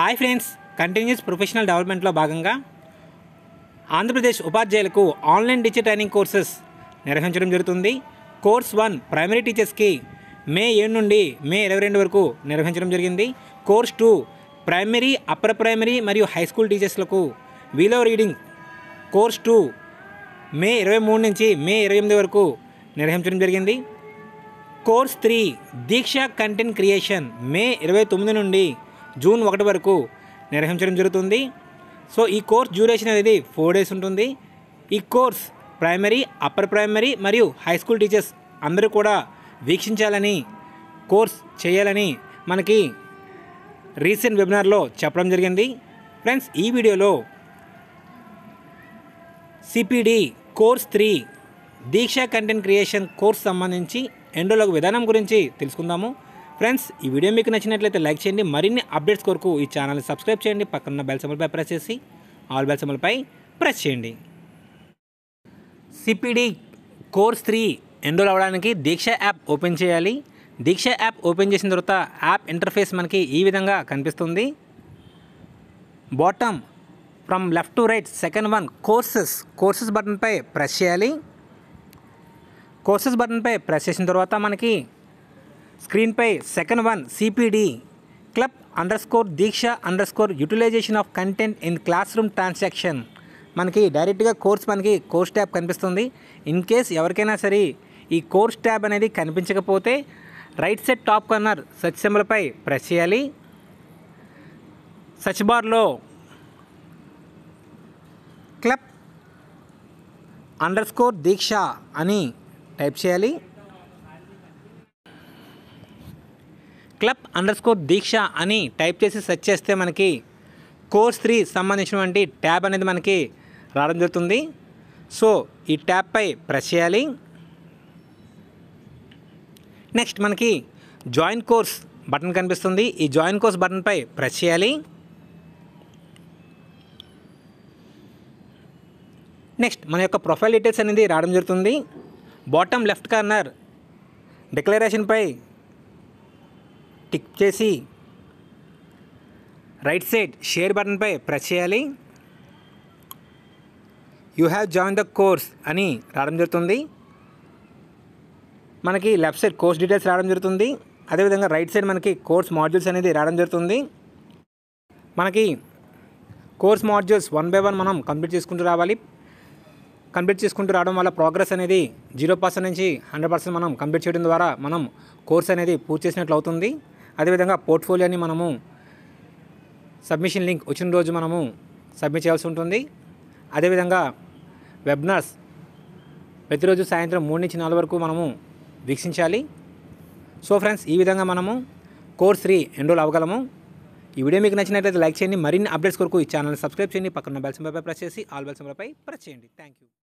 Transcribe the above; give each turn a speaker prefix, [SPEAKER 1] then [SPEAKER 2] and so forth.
[SPEAKER 1] hi friends continuous professional డెవలప్మెంట్లో భాగంగా ఆంధ్రప్రదేశ్ ఉపాధ్యాయులకు ఆన్లైన్ టీచర్ ట్రైనింగ్ కోర్సెస్ నిర్వహించడం జరుగుతుంది కోర్స్ వన్ ప్రైమరీ టీచర్స్కి మే ఏడు నుండి మే ఇరవై రెండు వరకు నిర్వహించడం జరిగింది course two primary upper primary మరియు హై స్కూల్ టీచర్స్లకు వీలో రీడింగ్ కోర్స్ టూ మే ఇరవై మూడు నుంచి మే ఇరవై ఎనిమిది వరకు నిర్వహించడం జరిగింది course three Diksha content creation May ఇరవై తొమ్మిది నుండి జూన్ ఒకటి వరకు నిర్వహించడం జరుగుతుంది సో ఈ కోర్స్ డ్యూరేషన్ అనేది ఫోర్ డేస్ ఉంటుంది ఈ కోర్స్ ప్రైమరీ అప్పర్ ప్రైమరీ మరియు హై స్కూల్ టీచర్స్ అందరూ కూడా వీక్షించాలని కోర్స్ చేయాలని మనకి రీసెంట్ వెబినార్లో చెప్పడం జరిగింది ఫ్రెండ్స్ ఈ వీడియోలో CPD course three Diksha content creation course సంబంధించి ఎండోలకు విధానం గురించి తెలుసుకుందాము ఫ్రెండ్స్ ఈ వీడియో మీకు నచ్చినట్లయితే లైక్ చేయండి మరిన్ని అప్డేట్స్ కొరకు ఈ ఛానల్ని సబ్స్క్రైబ్ చేయండి పక్కన బెల్ సెంబల్పై ప్రెస్ చేసి ఆల్ బెల్ సెంబల్పై ప్రెస్ చేయండి సిపిడి కోర్స్ త్రీ ఎన్రోల్ అవ్వడానికి దీక్ష యాప్ ఓపెన్ చేయాలి దీక్ష యాప్ ఓపెన్ చేసిన తర్వాత యాప్ ఇంటర్ఫేస్ మనకి ఈ విధంగా కనిపిస్తుంది bottom from left to right second one courses courses బటన్పై ప్రెస్ చేయాలి కోర్సెస్ బటన్పై ప్రెస్ చేసిన తర్వాత మనకి స్క్రీన్పై second one CPD club under score Diksha under score utilization of content in class room transaction మనకి డైరెక్ట్గా కోర్స్ మనకి కోర్స్ ట్యాబ్ కనిపిస్తుంది ఇన్ కేస్ ఎవరికైనా సరే ఈ కోర్స్ ట్యాబ్ అనేది కనిపించకపోతే right side top corner search సెంబల్పై ప్రెస్ చేయాలి సచ్ బార్లో క్లబ్ అండర్ స్కోర్ దీక్ష అని టైప్ చేయాలి క్లబ్ అండర్ స్కోర్ దీక్ష అని టైప్ చేసి సెర్చ్ చేస్తే మనకి కోర్స్ త్రీ సంబంధించినటువంటి ట్యాబ్ అనేది మనకి రావడం జరుగుతుంది సో ఈ ట్యాబ్పై ప్రెస్ చేయాలి నెక్స్ట్ మనకి జాయిన్ కోర్స్ బటన్ కనిపిస్తుంది ఈ జాయిన్ కోర్స్ బటన్పై ప్రెస్ చేయాలి నెక్స్ట్ మన యొక్క ప్రొఫైల్ డీటెయిల్స్ అనేది రావడం జరుగుతుంది బాటమ్ లెఫ్ట్ కార్నర్ డిక్లరేషన్పై టిక్ చేసి రైట్ సైడ్ షేర్ బటన్పై ప్రెస్ చేయాలి you have join the course అని రావడం జరుగుతుంది మనకి లెఫ్ట్ సైడ్ కోర్స్ డీటెయిల్స్ రావడం జరుగుతుంది అదేవిధంగా రైట్ సైడ్ మనకి కోర్స్ మాడ్యూల్స్ అనేది రావడం జరుగుతుంది మనకి course modules one by one మనం కంప్లీట్ చేసుకుంటూ రావాలి కంప్లీట్ చేసుకుంటూ రావడం వల్ల ప్రోగ్రెస్ అనేది జీరో పర్సెంట్ నుంచి హండ్రెడ్ పర్సెంట్ మనం కంప్లీట్ చేయడం ద్వారా మనం కోర్స్ అనేది పూర్తి చేసినట్లు అవుతుంది అదేవిధంగా పోర్ట్ఫోలియోని మనము సబ్మిషన్ లింక్ వచ్చిన రోజు మనము సబ్మిట్ చేయాల్సి ఉంటుంది అదేవిధంగా వెబ్నర్స్ ప్రతిరోజు సాయంత్రం మూడు నుంచి నాలుగు వరకు మనము వీక్షించాలి సో ఫ్రెండ్స్ ఈ విధంగా మనము కోర్స్ త్రీ ఎన్రోల్ అవ్వగలము ఈ వీడియో మీకు నచ్చినట్లయితే లైక్ చేయండి మరిన్ని అప్డేట్స్ కొరకు ఈ ఛానల్ని సబ్స్క్రైబ్ చేయండి పక్కన బెల్స్ ప్రెస్ చేసి ఆల్ బెల్స్ ప్రెస్ చేయండి థ్యాంక్ యూ